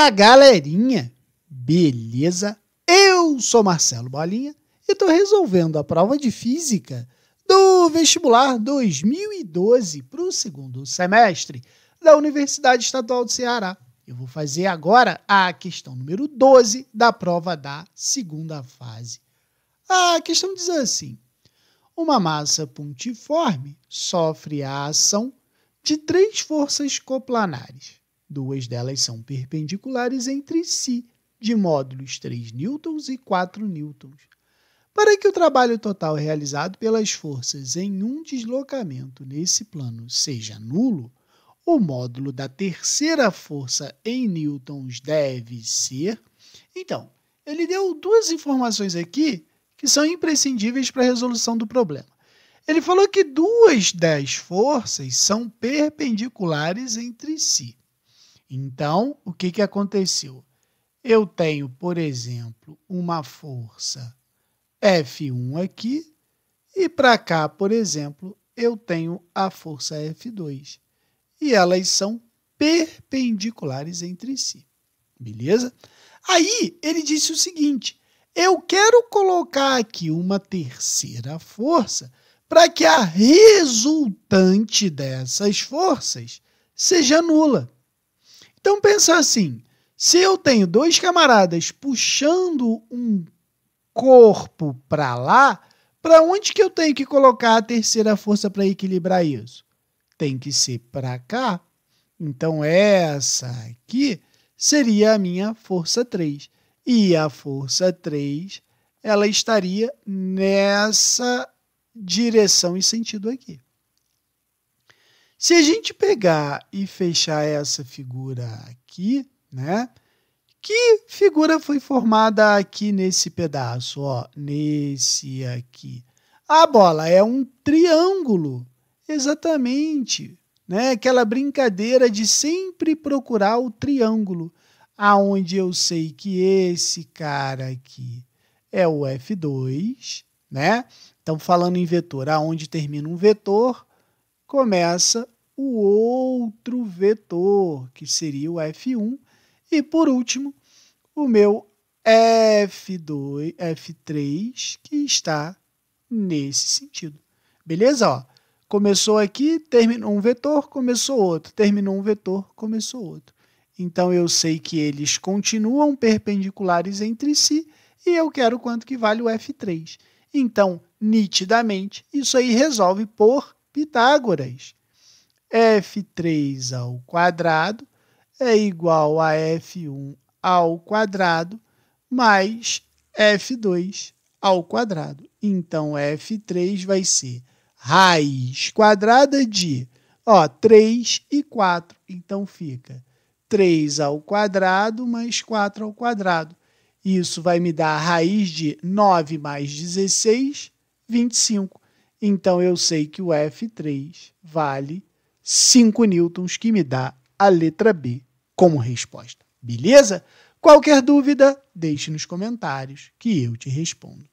Fala galerinha, beleza? Eu sou Marcelo Bolinha e estou resolvendo a prova de física do vestibular 2012 para o segundo semestre da Universidade Estadual do Ceará. Eu vou fazer agora a questão número 12 da prova da segunda fase. A questão diz assim: uma massa pontiforme sofre a ação de três forças coplanares Duas delas são perpendiculares entre si, de módulos 3 newtons e 4 newtons. Para que o trabalho total realizado pelas forças em um deslocamento nesse plano seja nulo, o módulo da terceira força em newtons deve ser. Então, ele deu duas informações aqui que são imprescindíveis para a resolução do problema. Ele falou que duas das forças são perpendiculares entre si. Então, o que, que aconteceu? Eu tenho, por exemplo, uma força F1 aqui, e para cá, por exemplo, eu tenho a força F2. E elas são perpendiculares entre si. Beleza? Aí ele disse o seguinte: eu quero colocar aqui uma terceira força para que a resultante dessas forças seja nula. Então pensa assim: se eu tenho dois camaradas puxando um corpo para lá, para onde que eu tenho que colocar a terceira força para equilibrar isso? Tem que ser para cá. Então essa aqui seria a minha força 3. E a força 3, ela estaria nessa direção e sentido aqui. Se a gente pegar e fechar essa figura aqui, né? Que figura foi formada aqui nesse pedaço, ó, nesse aqui? A bola é um triângulo, exatamente, né? Aquela brincadeira de sempre procurar o triângulo, aonde eu sei que esse cara aqui é o F2, né? Então falando em vetor, aonde termina um vetor, começa o outro vetor, que seria o F1. E por último, o meu F2, F3, que está nesse sentido. Beleza? Ó, começou aqui, terminou um vetor, começou outro. Terminou um vetor, começou outro. Então eu sei que eles continuam perpendiculares entre si e eu quero quanto que vale o F3. Então, nitidamente, isso aí resolve por Pitágoras. F3 ao quadrado é igual a F1 ao quadrado mais F2 ao quadrado. Então, F3 vai ser raiz quadrada de ó, 3 e 4. Então, fica 3 ao quadrado mais 4 ao quadrado. Isso vai me dar a raiz de 9 mais 16, 25. Então eu sei que o F3 vale 5 newtons, que me dá a letra B como resposta. Beleza? Qualquer dúvida, deixe nos comentários que eu te respondo.